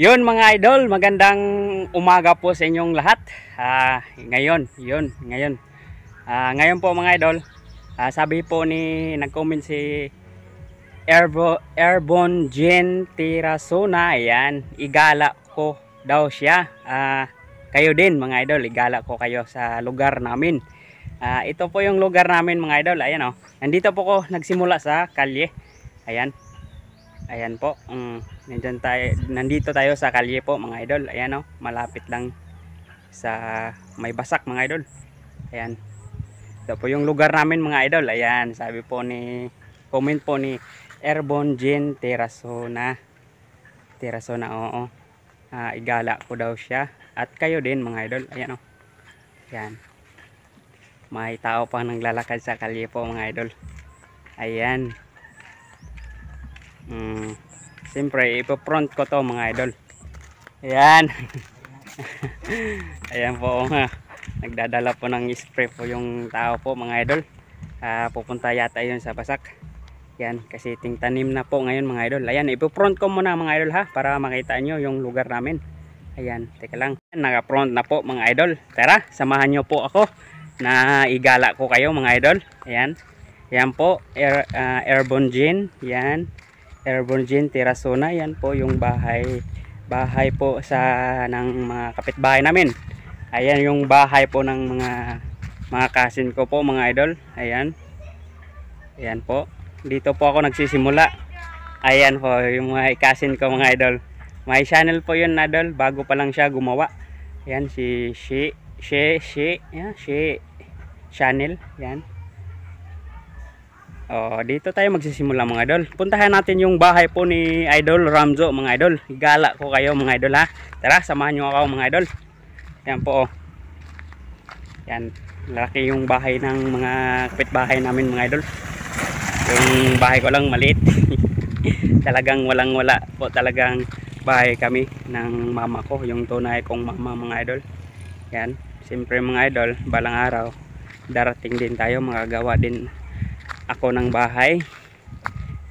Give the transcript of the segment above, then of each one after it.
Yun mga idol, magandang umaga po sa inyong lahat. Uh, ngayon, yun, ngayon. Uh, ngayon po mga idol, uh, sabi po ni, nag-comment si Airbo, Airborne Jen Tirasona. Ayan, igala ko daw siya. Uh, kayo din mga idol, igala ko kayo sa lugar namin. Uh, ito po yung lugar namin mga idol. Ayan o, oh. nandito po ko nagsimula sa kalye. Ayan, ayan po um, tayo, nandito tayo sa kalye po mga idol ayan o oh, malapit lang sa may basak mga idol ayan ito po yung lugar namin mga idol ayan sabi po ni comment po ni Airborne Jean Terrasona Terrasona oo uh, igala ko daw siya at kayo din mga idol ayan o oh. ayan may tao pa naglalakad sa kalye po mga idol ayan Mm. Siyempre, ipo-front ko to mga idol. Ayan. Ayan po nga. Nagdadala po ng spray po yung tao po mga idol. Uh, pupunta yata yun sa basak. Yan, kasi tingtanim na po ngayon mga idol. Ayan, ipo-front ko muna mga idol ha para makita nyo yung lugar namin. Ayan, teka lang. Naka-front na po mga idol. Tara, samahan nyo po ako na igala ko kayo mga idol. Ayan. Ayan po, air, uh, airborne gin. Ayan. Airborne Gin Terrasona. Yan po yung bahay bahay po sa ng mga kapitbahay namin. Ayan yung bahay po ng mga mga kasin ko po mga idol. Ayan. Ayan po. Dito po ako nagsisimula. Ayan po yung mga kasin ko mga idol. May channel po yun idol. Bago pa lang siya gumawa. Ayan si she she she yeah, she channel. Ayan. Oh, dito tayo magsisimula mga idol. Puntahan natin yung bahay po ni Idol Ramzo mga idol. Igala ko kayo mga idol ha. Tara, samahan niyo ako mga idol. Yan po oh. Yan, laki yung bahay ng mga kapitbahay namin mga idol. Yung bahay ko lang maliit. talagang walang wala po talagang bahay kami ng mama ko, yung tunay kong mama mga idol. Yan, siyempre mga idol, balang araw darating din tayo magagawa din ako ng bahay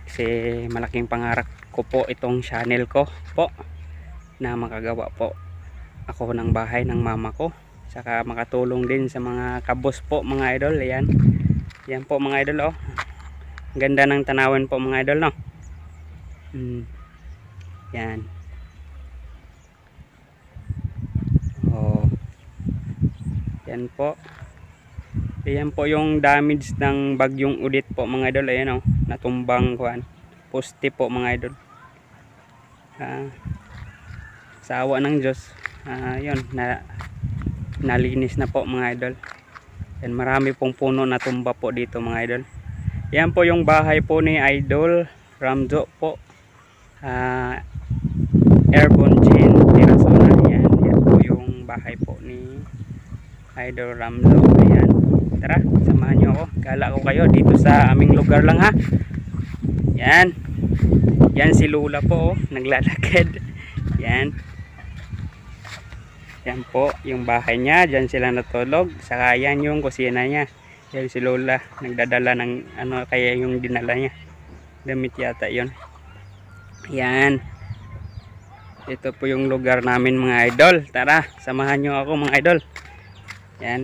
kasi malaking pangarap ko po itong channel ko po na makagawa po ako ng bahay ng mama ko saka makatulong din sa mga kabos po mga idol ayan yan po mga idol oh ganda ng tanawin po mga idol no mm. yan oh yan po Ayan po yung damage ng bagyong ulit po mga idol. Ayan o, oh. natumbang kuhan. Poste po mga idol. Uh, ah. sa awa ng Diyos. Uh, yun, na, nalinis na po mga idol. Ayan, marami pong puno na tumba po dito mga idol. Ayan po yung bahay po ni Idol Ramjo po. Ah, Airborne Jane Tirasona. Ayan, ayan po yung bahay po ni Idol Ramjo. Ayan tara samahan nyo ako gala ko kayo dito sa aming lugar lang ha yan yan si Lula po oh, naglalakad yan yan po yung bahay niya Diyan sila natulog saka yan yung kusina niya yan si Lola nagdadala ng ano kaya yung dinala niya damit yata yon yan ito po yung lugar namin mga idol tara samahan nyo ako mga idol yan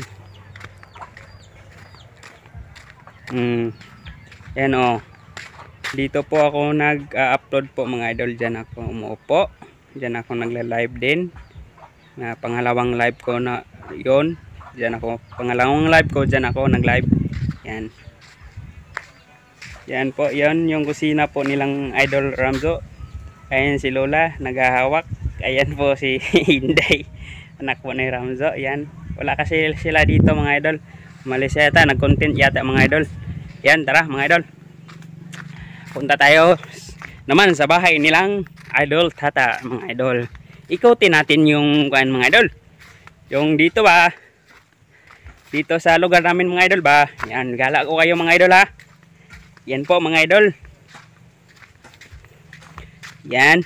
Mm. Yan o. Oh. Dito po ako nag-upload po mga idol. Diyan ako umuupo. Diyan ako nagla-live din. Na pangalawang live ko na yon Diyan ako. Pangalawang live ko. Diyan ako nag-live. Yan. Yan po. 'yon yung kusina po nilang idol Ramzo. Ayan si Lola. Naghahawak. Ayan po si Inday. Anak po ni Ramzo. Yan. Wala kasi sila dito mga idol. Malaysia yata, nag-content yata mga idol. Yan, tara mga idol. Punta tayo naman sa bahay nilang idol tata mga idol. Ikutin natin yung kuan mga idol. Yung dito ba? Dito sa lugar namin mga idol ba? Yan, gala ko kayo mga idol ha. Yan po mga idol. Yan.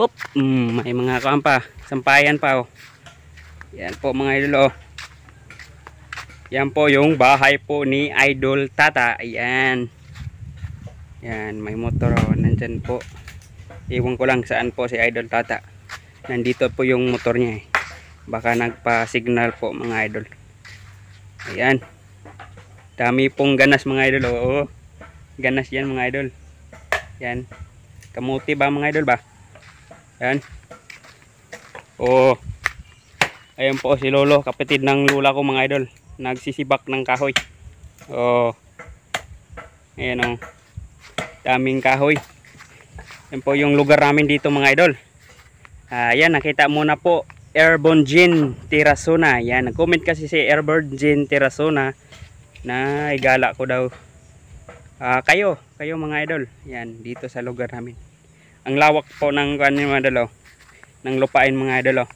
Hop, mm, may mga kampa, sampayan pa oh. Yan po mga idol oh. Yan po yung bahay po ni Idol Tata. Ayan. Yan, may motor oh. Nandyan po. Iwan ko lang saan po si Idol Tata. Nandito po yung motor niya eh. Baka nagpa-signal po mga idol. Ayan. Dami pong ganas mga idol. Oo. Ganas yan mga idol. Yan. Kamuti ba mga idol ba? Ayan. Oo. Ayan po si Lolo. Kapitid ng lula ko mga idol nagsisibak ng kahoy oh ayan oh. daming kahoy yan po yung lugar namin dito mga idol ayan nakita muna po Airborne Jean Tirasona yan nag-comment kasi si Airborne Jean Tirasona na igala ko daw uh, kayo kayo mga idol yan dito sa lugar namin ang lawak po ng kanin mga idol oh, ng lupain mga idol oh.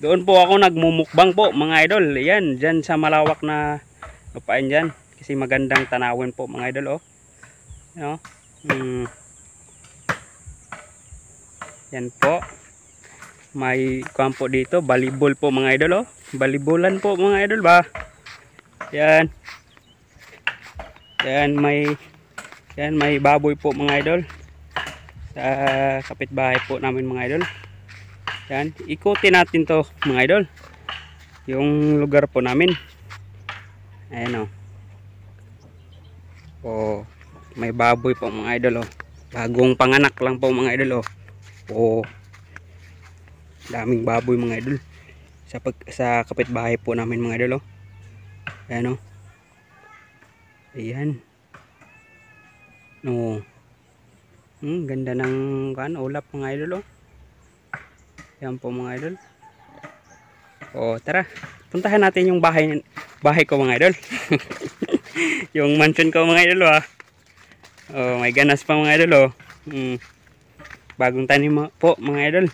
Doon po ako nagmumukbang po mga idol. Yan, dyan sa malawak na lupain dyan. Kasi magandang tanawin po mga idol oh. No? Oh. Mm. Hmm. Yan po. May kuwan dito. Balibol po mga idol oh. Balibolan po mga idol ba. Yan. Yan may yan may baboy po mga idol. Sa kapitbahay po namin mga idol. Yan, ikutin natin to mga idol. Yung lugar po namin. Ayan oh. Oh. may baboy po mga idol Oh. Bagong panganak lang po mga idol Oh. oh. Daming baboy mga idol. Sa pag sa kapitbahay po namin mga idol Oh. Ayan Oh. Ayan. No. Oh. Hmm, ganda ng kan ulap mga idol Oh. Yan po mga idol. O tara, puntahan natin yung bahay bahay ko mga idol. yung mansion ko mga idol ah. Oh, may ganas pa mga idol oh. Mm. Bagong tanim po mga idol.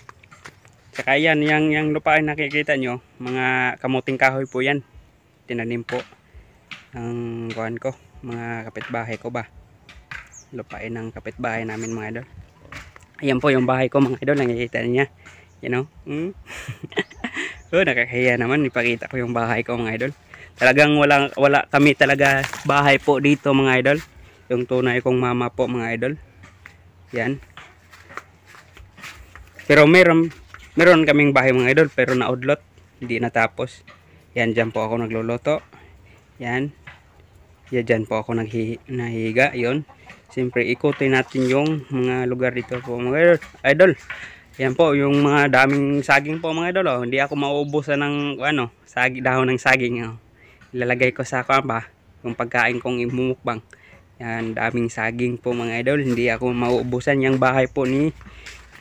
Tsaka yan, yung, yung lupa ay nakikita nyo, mga kamuting kahoy po yan. Tinanim po ang kuhan ko, mga kapitbahay ko ba. Lupain ng kapitbahay namin mga idol. Ayan po yung bahay ko mga idol, nakikita niya. You know? Mm? oh, nakakahiya naman. Ipakita ko yung bahay ko mga idol. Talagang wala, wala kami talaga bahay po dito mga idol. Yung tunay kong mama po mga idol. Yan. Pero meron, meron kaming bahay mga idol pero naudlot. Hindi natapos. Yan, dyan po ako nagluluto. Yan. Yan, dyan po ako naghihiga. Yun. Siyempre, ikutin natin yung mga lugar dito po mga idol. Yan po, yung mga daming saging po mga idol. Oh. Hindi ako mauubusan ng ano, sagi, dahon ng saging. Oh. Ilalagay ko sa kamba yung pagkain kong imumukbang. Yan, daming saging po mga idol. Hindi ako mauubusan yung bahay po ni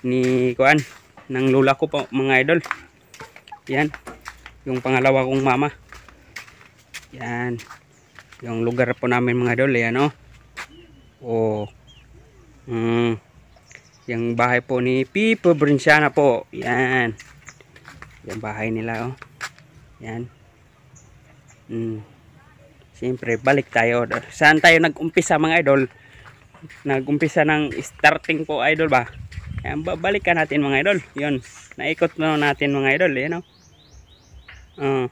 ni kuan Nang lula ko po mga idol. Yan. Yung pangalawa kong mama. Yan. Yung lugar po namin mga idol, ayan oh. Oh. Mm. Yung bahay po ni Pipo Brinciana po. Yan. Yung bahay nila oh. Yan. Mm. Siyempre, balik tayo. Saan tayo nag-umpisa mga idol? Nag-umpisa ng starting po idol ba? Yan, babalikan natin mga idol. Yun. Naikot na natin mga idol. Yan oh. Uh.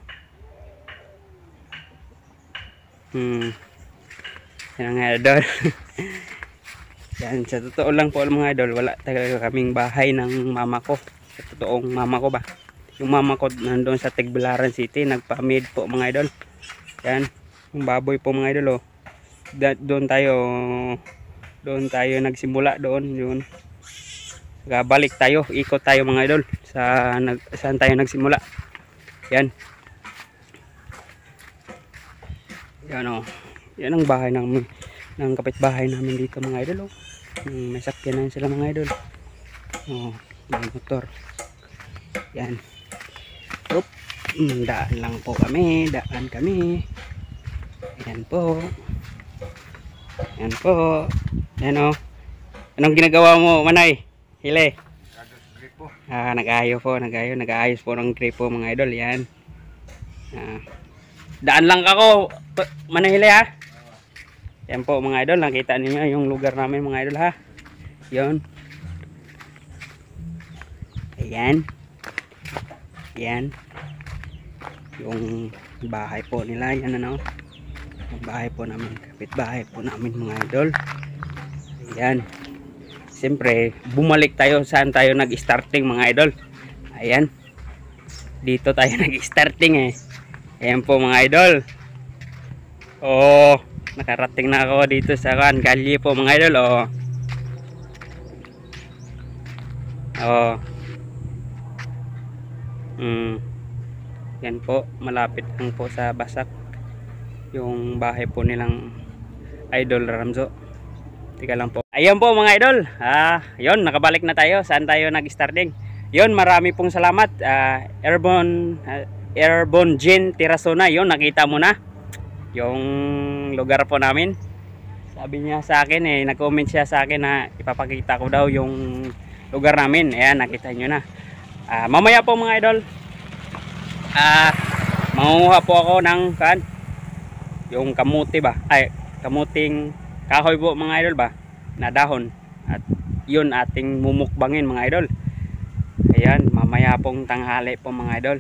Hmm. Yan nga idol. Yan, sa totoo lang po mga idol, wala talaga kaming bahay ng mama ko. Sa totoong mama ko ba? Yung mama ko nandoon sa Tigbularan City, nagpa-made po mga idol. Yan, yung baboy po mga idol oh. doon tayo doon tayo nagsimula doon yun balik tayo ikot tayo mga idol sa nag, saan tayo nagsimula yan yan o oh. yan ang bahay ng ng kapitbahay namin dito mga idol oh may sakyan na sila mga idol. Oh, may motor. Yan. Oop. Mm, daan lang po kami. Daan kami. yan po. yan po. Ayan o. Oh. Anong ginagawa mo, Manay? Hile. Ah, nag-ayo po. Nag-ayo. Nag-aayos po ng gripo mga idol. Yan. Ah. Daan lang ako. Manay Hile ha. Yan po mga idol, nakita niyo yung lugar namin mga idol ha. Yon. Ayan. Ayan. Yung bahay po nila, yan ano. Yung bahay po namin, kapitbahay po namin mga idol. Ayan. Siyempre, bumalik tayo saan tayo nag-starting mga idol. Ayan. Dito tayo nag-starting eh. Ayan po mga idol. Oh nakarating na ako dito sa kan kalye po mga idol oh. oh mm. yan po malapit lang po sa basak yung bahay po nilang idol ramzo tika lang po ayun po mga idol ah, yun nakabalik na tayo saan tayo nag starting yun marami pong salamat ah, airborne ah, airborne gin tirasona yun nakita mo na yung lugar po namin sabi niya sa akin eh nag-comment siya sa akin na ipapakita ko daw yung lugar namin ayan nakita niyo na uh, mamaya po mga idol ah uh, manguha po ako ng kan yung kamuti ba ay kamuting kahoy po mga idol ba na dahon at yun ating mumukbangin mga idol ayan mamaya pong tanghali po mga idol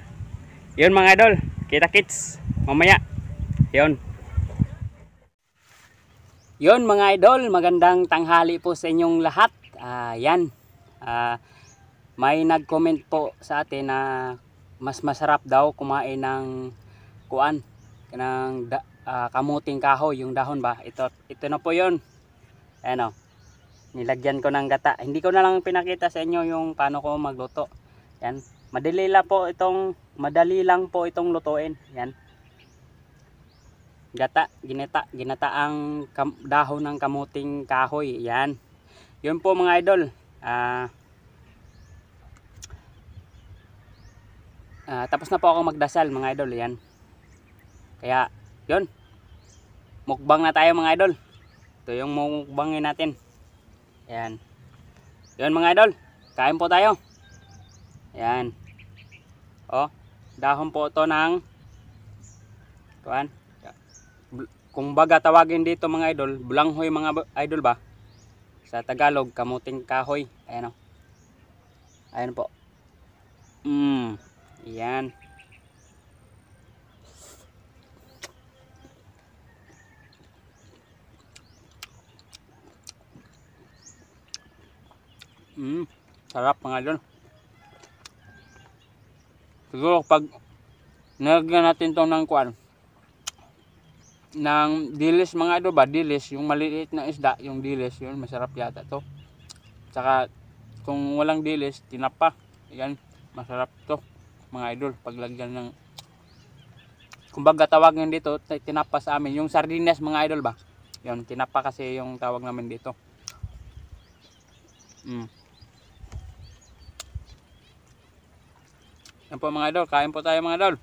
yun mga idol kita kits mamaya yun Yon mga idol, magandang tanghali po sa inyong lahat. Uh, yan. Uh, ah, may nag-comment po sa atin na mas masarap daw kumain ng kuan ng da, uh, kamuting kahoy, yung dahon ba? Ito ito na po 'yon. Ano? Oh. Nilagyan ko ng gata. Hindi ko na lang pinakita sa inyo yung paano ko magluto. Yan. Madali lang po itong madali lang po itong lutuin. Yan gata, gineta ginata ang kam, dahon ng kamuting kahoy. Yan. Yun po mga idol. Ah, ah, tapos na po ako magdasal mga idol. Yan. Kaya, yun. Mukbang na tayo mga idol. Ito yung mukbangin natin. Yan. Yun mga idol. Kain po tayo. Yan. oh dahon po to ng kuan kung baga tawagin dito mga idol, bulanghoy mga idol ba? Sa Tagalog, kamuting kahoy. Ayan o. Ayan po. Mm. Ayan. Mm. Sarap mga idol. Siguro pag nalagyan natin to ng kuwan, ng dilis mga idol ba dilis yung maliit na isda yung dilis yun masarap yata to tsaka kung walang dilis tinapa yan masarap to mga idol paglagyan ng kumbaga tawagin dito tinapa sa amin yung sardinas mga idol ba yun tinapa kasi yung tawag namin dito mm. yan po mga idol kain po tayo mga idol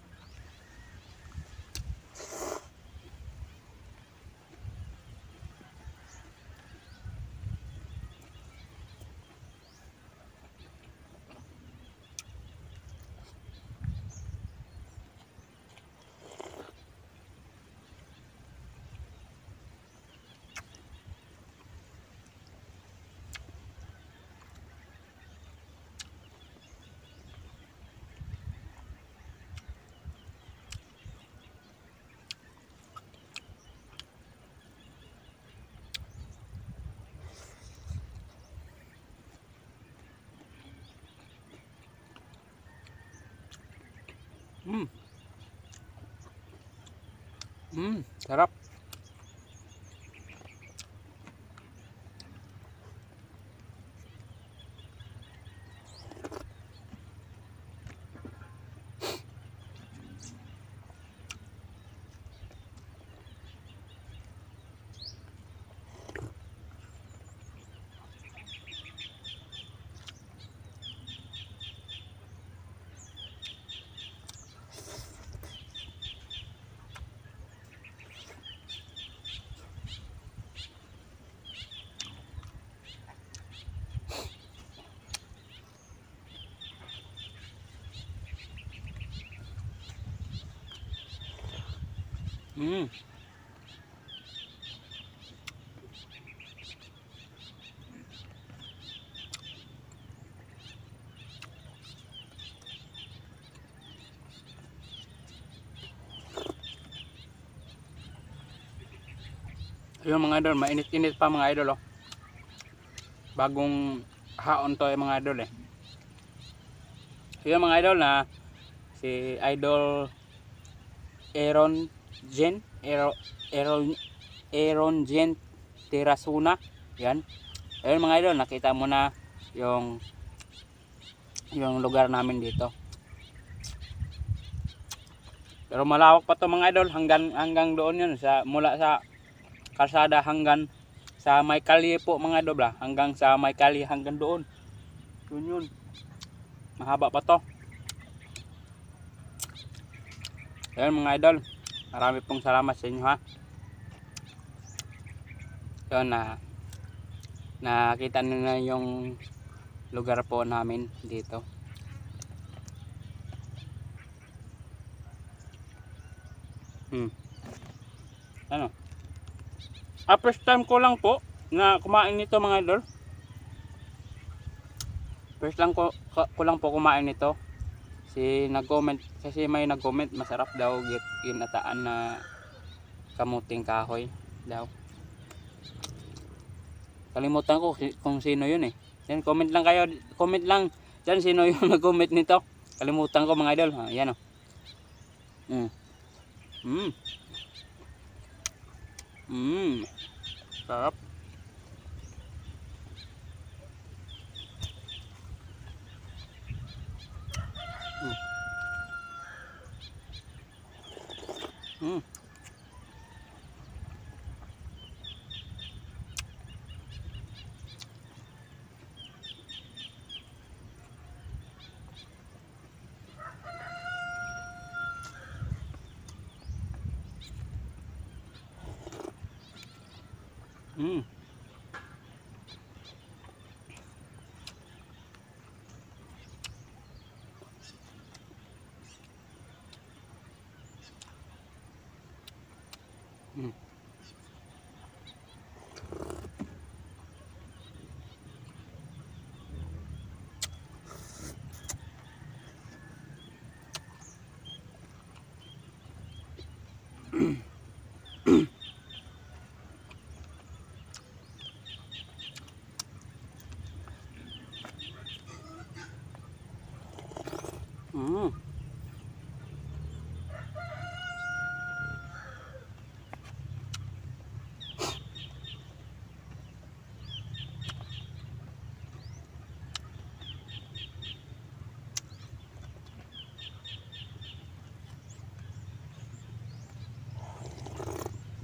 Sarap. Mm. Yung mga idol, mainit-init pa mga idol oh. Bagong haon to eh, mga idol eh. So yung mga idol na ah. si idol Aaron Jen, Aaron, Aaron Jen Terasuna. Yan. Ayun mga idol, nakita mo na yung yung lugar namin dito. Pero malawak pa to mga idol hanggang hanggang doon yun sa mula sa kalsada hanggang sa may kalye po mga dobla hanggang sa may kalye hanggang doon. Yun yun. Mahaba pa to. Ayan mga idol. Marami pong salamat sa inyo ha. Yun na nakita na na yung lugar po namin dito. Hmm. Ano? Ah, first time ko lang po na kumain nito mga idol. First lang ko, ko, ko lang po kumain nito si nag-comment kasi may nag-comment masarap daw ginataan na kamuting kahoy daw kalimutan ko kung sino yun eh yan comment lang kayo comment lang dyan sino yung nag-comment nito kalimutan ko mga idol ha, ah, yan o oh. mm. mm. mm. sarap Mm. hum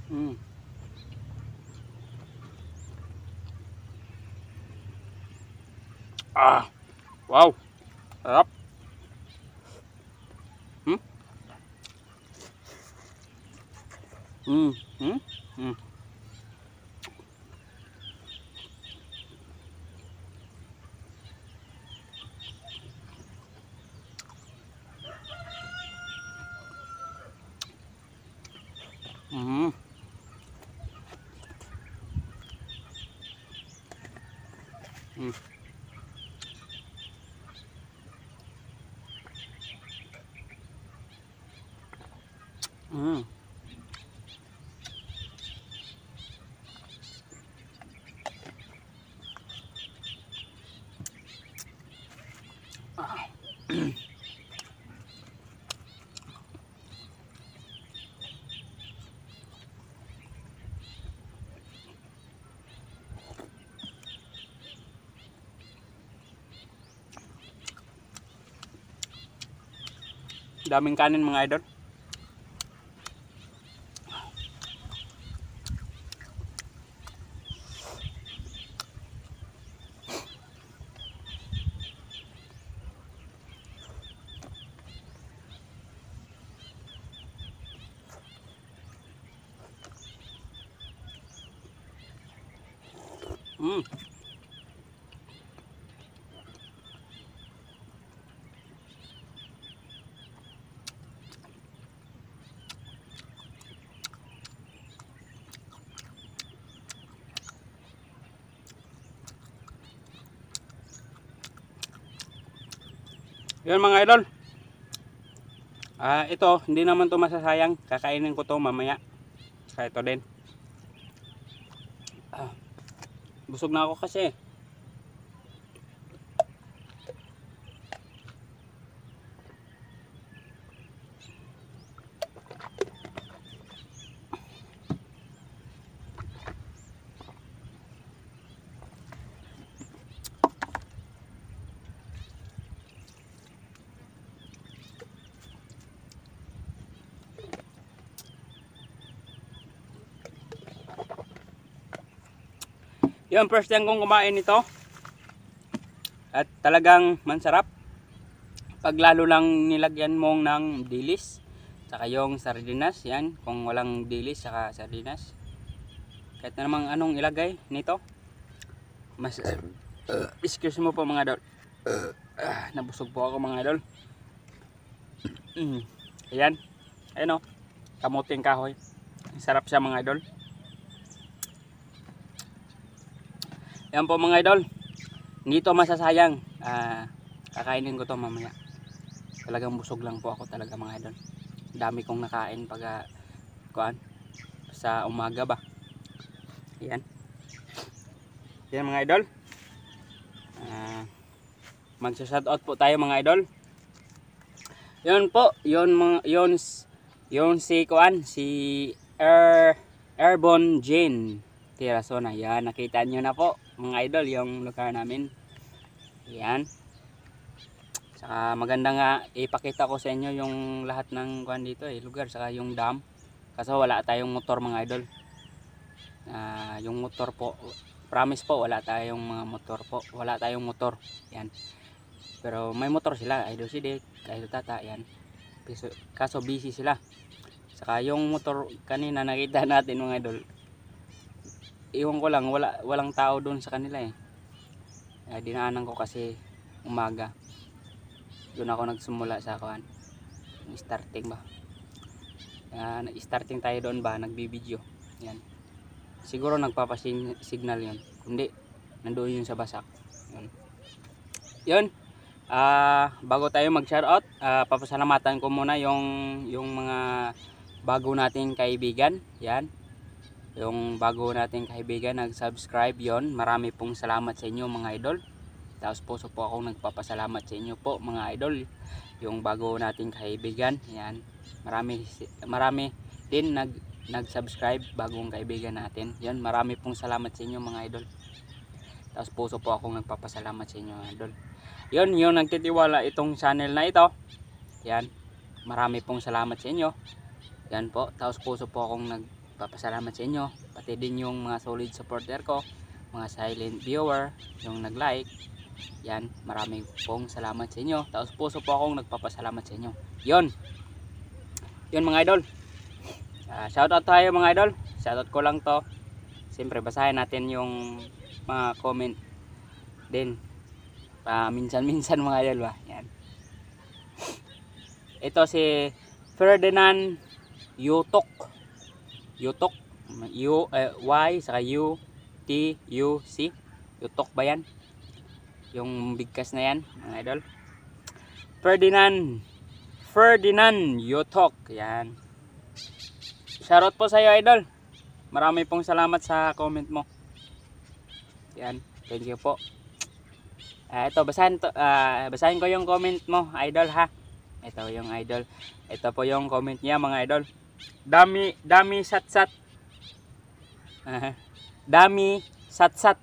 Hum. Ah, uau! 嗯。daming kanin mga idol Mm. yun mga idol ah, ito hindi naman to masasayang kakainin ko to mamaya kaya ito din ah, busog na ako kasi Yung first time kong kumain ito At talagang mansarap. Pag lalo lang nilagyan mong ng dilis. saka yung sardinas. Yan. Kung walang dilis saka sardinas. Kahit na namang anong ilagay nito. Mas... Excuse mo po mga dol. Ah, nabusog po ako mga dol. Mm. Ayan. Ayan o. Oh. Kamuting kahoy. Sarap siya mga idol. Yan po mga idol. Hindi to masasayang. Ah, kakainin ko to mamaya. Talagang busog lang po ako talaga mga idol. Dami kong nakain pag ah, kuan sa umaga ba. Yan. Yan mga idol. Ah, magsa out po tayo mga idol. Yon po, yon mga yun yun si kuan si Air Airborne Jane Tirasona. Yan, nakita niyo na po mga idol yung lugar namin yan saka maganda nga ipakita ko sa inyo yung lahat ng kuan dito eh, lugar saka yung dam kasi wala tayong motor mga idol uh, yung motor po promise po wala tayong mga motor po wala tayong motor yan pero may motor sila idol sidik idol tata yan kaso busy sila saka yung motor kanina nakita natin mga idol iwan ko lang wala walang tao doon sa kanila eh uh, dinaanan ko kasi umaga doon ako nagsimula sa kuan starting ba uh, starting tayo doon ba nagbi-video. yan siguro nagpapa-signal 'yon. kundi nandoon yun sa basak yun yun uh, bago tayo mag shoutout uh, ah, papasalamatan ko muna yung yung mga bago nating kaibigan yan yung bago nating kaibigan nag-subscribe yon marami pong salamat sa inyo mga idol tapos po so po akong nagpapasalamat sa inyo po mga idol yung bago nating kaibigan yan marami marami din nag nag-subscribe bagong kaibigan natin yan marami pong salamat sa inyo mga idol tapos puso po akong nagpapasalamat sa inyo mga idol yon yung nagtitiwala itong channel na ito yan marami pong salamat sa inyo yan po tapos puso po akong nag Papasalamat sa inyo. Pati din yung mga solid supporter ko, mga silent viewer, yung nag-like. Yan, maraming pong salamat sa inyo. Taos puso po akong nagpapasalamat sa inyo. Yon. Yon mga idol. Uh, shoutout tayo mga idol. Shoutout ko lang to. Siyempre basahin natin yung mga comment din. Paminsan-minsan ah, minsan mga idol ba. Yan. Ito si Ferdinand Yutok. Yutok. U, uh, eh, Y, saka U, T, U, C. Yutok ba yan? Yung bigkas na yan, mga idol. Ferdinand. Ferdinand Yutok. Yan. Shoutout po sa iyo, idol. Marami pong salamat sa comment mo. Yan. Thank you po. Uh, ito, basahin, to, uh, basahin ko yung comment mo, idol ha. Ito yung idol. Ito po yung comment niya, mga idol. Dami, dami sat-sat. dami sat-sat.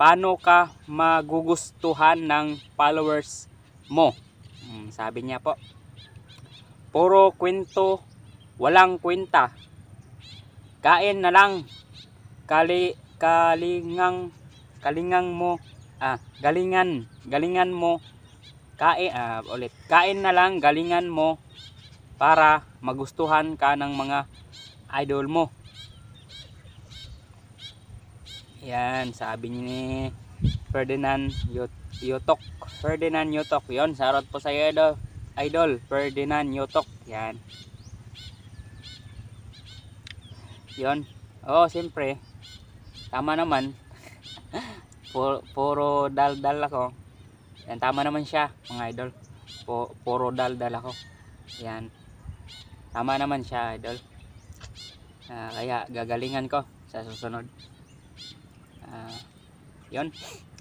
Paano ka magugustuhan ng followers mo? Hmm, sabi niya po. Puro kwento, walang kwenta. Kain na lang. Kali, kalingang, kalingang mo. Ah, galingan, galingan mo. Kain, ah, ulit. Kain na lang, galingan mo para magustuhan ka ng mga idol mo yan sabi ni Ferdinand Yot Yotok Ferdinand Yotok yon sarot po sa idol idol Ferdinand Yotok yan yon oh siyempre tama naman Puro, dal-dal ako. Yan, tama naman siya, mga idol. Pu dal-dal ako. Yan tama naman siya idol uh, kaya gagalingan ko sa susunod uh, ah, yon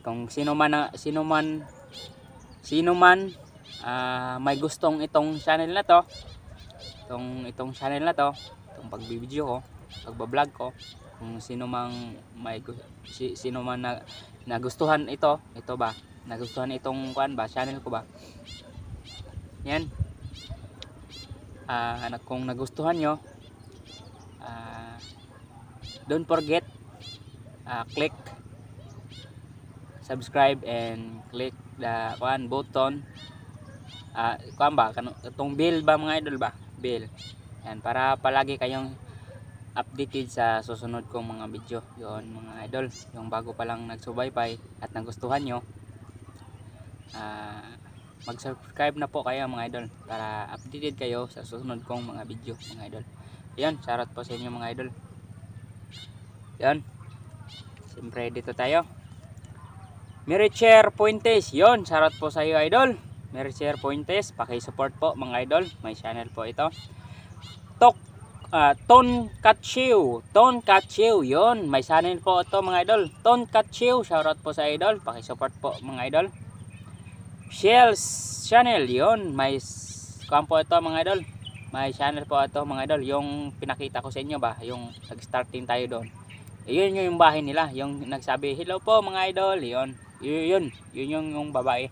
kung sino man na, sino man sino man uh, may gustong itong channel na to itong itong channel na to itong pagbibideo ko pagbablog ko kung sino mang may si, sino man na, nagustuhan ito ito ba nagustuhan itong kuan ba channel ko ba yan uh, ah, kong nagustuhan nyo uh, don't forget uh, click subscribe and click the one button uh, kuan ba itong bell ba mga idol ba bell yan para palagi kayong updated sa susunod kong mga video yon mga idol yung bago pa lang nagsubaybay at nagustuhan nyo ah uh, mag-subscribe na po kayo mga idol para updated kayo sa susunod kong mga video mga idol. Ayun, shoutout po sa inyo mga idol. Ayun. Siyempre dito tayo. Mericher Pointes, yon shoutout po sa iyo idol. Mericher Pointes, paki-support po mga idol. May channel po ito. Tok uh, Ton Kachiu, Ton Kachiu, yon may channel po ito mga idol. Ton Kachiu, shoutout po sa idol. Paki-support po mga idol. Shells channel yon may kampo ito mga idol may channel po ito mga idol yung pinakita ko sa inyo ba yung nag starting tayo doon yun yung bahay nila yung nagsabi hello po mga idol yon yun yun yung, yung babae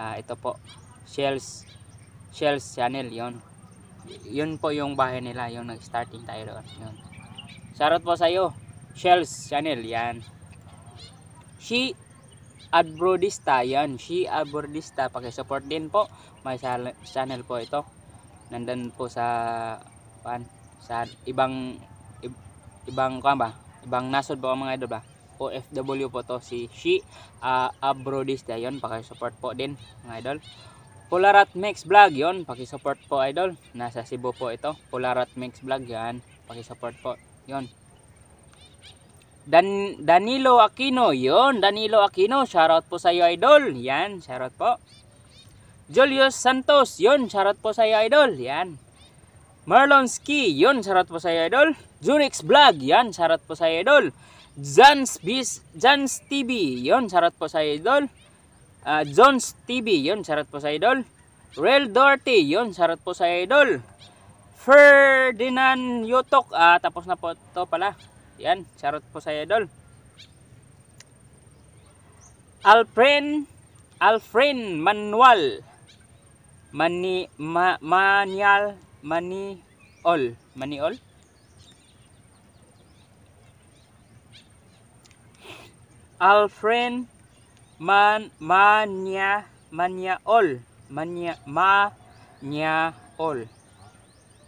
uh, ito po shells shells channel yon yun po yung bahay nila yung nag starting tayo doon yun Sarot po sa iyo shells channel yan she Adbrodista yan. She Abrodista. Pakisupport din po. May channel po ito. Nandun po sa pan, sa ibang ib, ibang kuan ba? Ibang nasod po mga idol ba? OFW po to si She uh, Abrodista yon paki-support po din mga idol. Polarat Mix Vlog yon paki-support po idol. Nasa Cebu po ito. Polarat Mix Vlog yan, paki-support po yon. Dan Danilo Aquino, yon Danilo Aquino, shoutout po sa iyo idol. Yan, shoutout po. Julius Santos, yon shoutout po sa iyo idol. Yan. Marlon Ski, yon shoutout po sa iyo idol. Junix Vlog, yan shoutout po sa iyo idol. Jans Bis, Jans TV, yon shoutout po sa iyo idol. Uh, Jones TV, yon shoutout po sa iyo idol. Real Dorty, yon shoutout po sa iyo idol. Ferdinand Yotok, ah, tapos na po to pala. Yan, charot po sa idol. Alfren Alfren Manual Mani ma, Manial Mani all, Mani all. Alfren Man Mania Mania all, Mania Ma Nya all.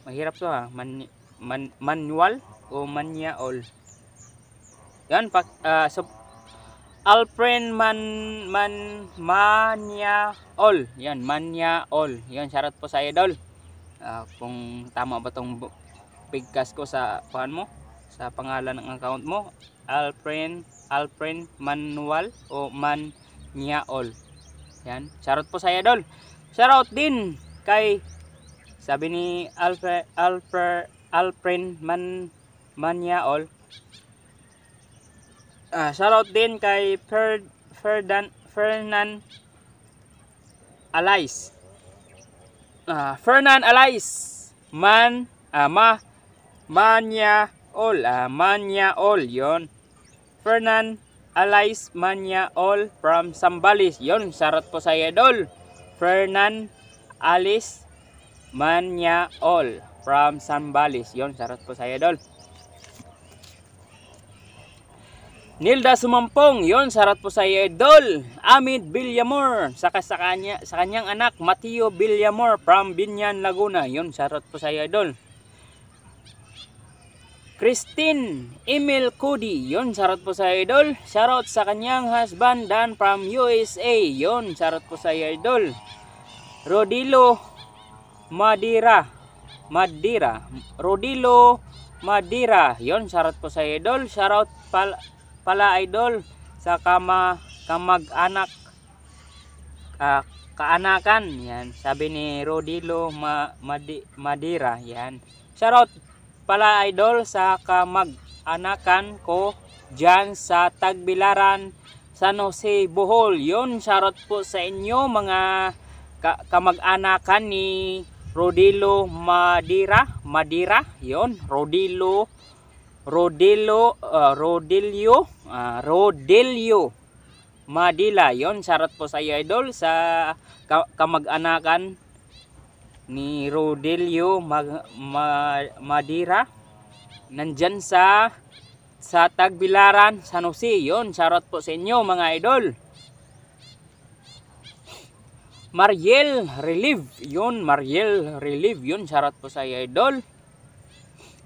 Mahirap to ha man, man, Manual o Mania all. Yan, pa, uh, so, Alfred Man, Man, Mania All. Yan, Mania All. Yan, shoutout po sa idol. Uh, kung tama ba tong bigkas ko sa, kuhan mo? Sa pangalan ng account mo. Alfred, Alfred Manual o Mania All. Yan, charot po sa idol. Shoutout din kay sabi ni Alfred Alfred Alfred Man Mania All uh, shoutout din kay Fer, Ferdan, Fernan Alais. Uh, Fernan Alais. Man, uh, Manya All. Uh, Manya All, yon. Fernan Alais Manya All from Sambalis. Yon, sarot po sa idol. Fernan Alice Manya All from Sambalis. Yon, sarot po sa idol. Nilda Sumampong, yon sarat po sa idol. Amid Villamor, saka sa, kanya, sa kanyang anak Mateo Villamor from Binyan, Laguna. Yon sarat po sa idol. Christine Emil Cody, yon sarat po sa idol. Sarat sa kanyang husband Dan from USA. Yon sarat po sa idol. Rodilo Madira. Madira. Rodilo Madira. Yon sarat po sa idol. Sarat pala pala idol sa kama kamag-anak uh, kaanakan yan sabi ni Rodilo Ma, Madi, Madira yan shoutout pala idol sa kamag-anakan ko dyan sa Tagbilaran San Jose Bohol yon shoutout po sa inyo mga ka kamag-anakan ni Rodilo Madira Madira yon Rodilo Rodelo uh, Rodelio uh, Rodillo Madila. Yon, sarat po sa iyo idol sa ka kamag-anakan ni Rodelio Mag Ma Madira. Nandyan sa sa Tagbilaran, San Jose. Yon, sarat po sa inyo mga idol. Mariel Relief. Yon, Mariel Relief. Yon, sarat po sa iyo idol.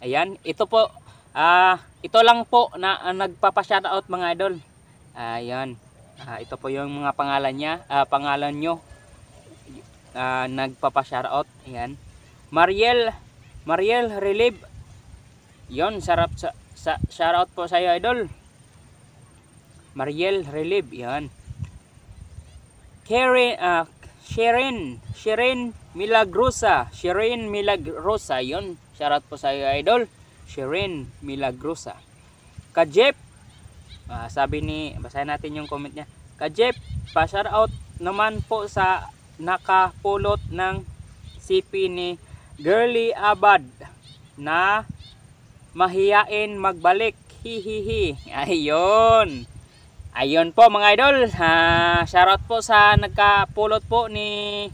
Ayan, ito po Ah, uh, ito lang po na uh, nagpapa-shoutout mga idol. Ayun. Uh, uh, ito po yung mga pangalan niya, uh, pangalan nyo. Uh, nagpapa-shoutout. Ayan. Mariel Mariel Relive. 'Yon, sarap sa, sa shoutout po sa iyo idol. Mariel Relive, 'yan. Karen uh, Sherin, Sherin Milagrosa, Sherin Milagrosa 'yon. Shoutout po sa iyo idol. Shirin Milagrosa. Kajep, uh, sabi ni, basahin natin yung comment niya. Kajep, pa-shout out naman po sa nakapulot ng CP ni Girly Abad na mahiyain magbalik. Hihihi. Ayun. Ayun po mga idol. Uh, shoutout po sa nagkapulot po ni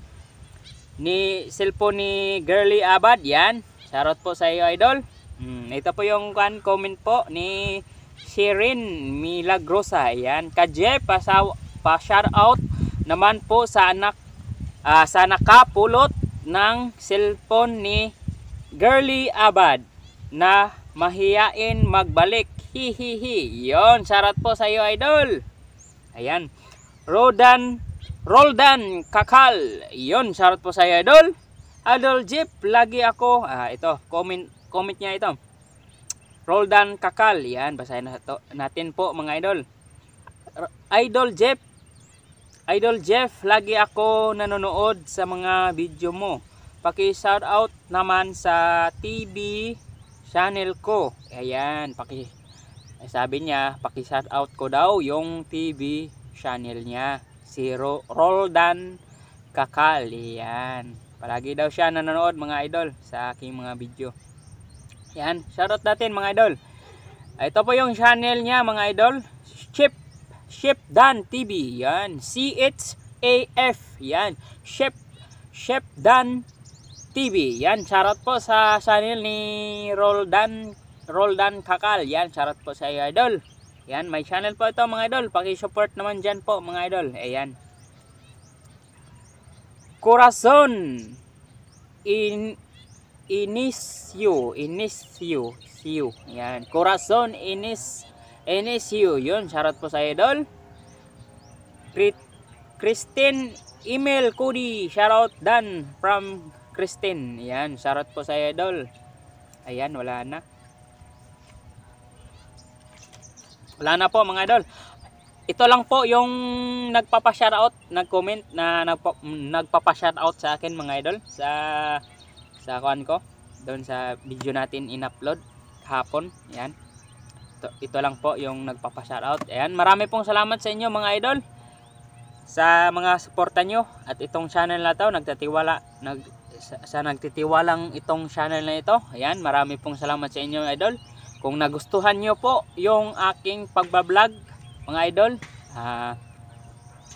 ni cellphone ni Girly Abad. Yan. Shoutout po sa iyo idol. Hmm, ito po yung kan comment po ni Shirin Milagrosa. Ayan. ka pasaw, pa-shout out naman po sa anak uh, sa nakapulot ng cellphone ni Girly Abad na mahiyain magbalik. Hihihi. Yon, sarat po sa iyo idol. Ayan. Rodan Roldan Kakal. Yon, sarat po sa iyo idol. Idol Jeep, lagi ako ah, ito, comment comment niya ito. Roldan Kakal. Yan, basahin natin po mga idol. Idol Jeff. Idol Jeff, lagi ako nanonood sa mga video mo. Paki-shout out naman sa TV channel ko. Ayan, paki sabi niya, paki-shout out ko daw yung TV channel niya. Si Roldan Kakal. Ayan. Palagi daw siya nanonood mga idol sa aking mga video. Yan, shoutout natin mga idol. Ito po yung channel niya mga idol. Chip Chef Dan TV. Yan, C H A F. Yan, Chef Chef Dan TV. Yan, shoutout po sa channel ni Roldan Roldan Kakal. Yan, shoutout po sa iyo idol. Yan, my channel po ito mga idol. Paki-support naman diyan po mga idol. Ayan. Corazon in inisyo Inisio. Siu. Yan. Corazon Inis inisyo Yun. Shoutout po sa idol. Christine Email Cody. Shoutout Dan from Christine. Yan. Shoutout po sa idol. Ayan. Wala na. Wala na po mga idol. Ito lang po yung nagpapa-shoutout, nag-comment na nagpa, nagpapa-shoutout sa akin mga idol sa sa kuan ko doon sa video natin in-upload kahapon yan ito, ito lang po yung nagpapa-shoutout ayan marami pong salamat sa inyo mga idol sa mga suporta nyo at itong channel na to nagtatiwala nag, sa, sa nagtitiwalang itong channel na ito ayan marami pong salamat sa inyo idol kung nagustuhan nyo po yung aking pagbablog mga idol uh,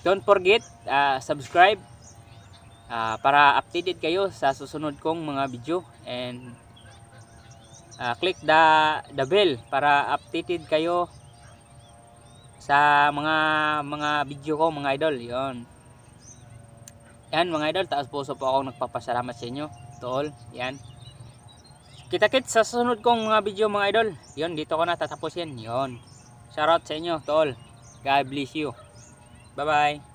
don't forget uh, subscribe uh, para updated kayo sa susunod kong mga video and uh, click the, the bell para updated kayo sa mga mga video ko mga idol yon yan mga idol taas puso po ako nagpapasalamat sa inyo to all yan kita kit sa susunod kong mga video mga idol yon dito ko na tatapusin yon shoutout sa inyo to all God bless you bye bye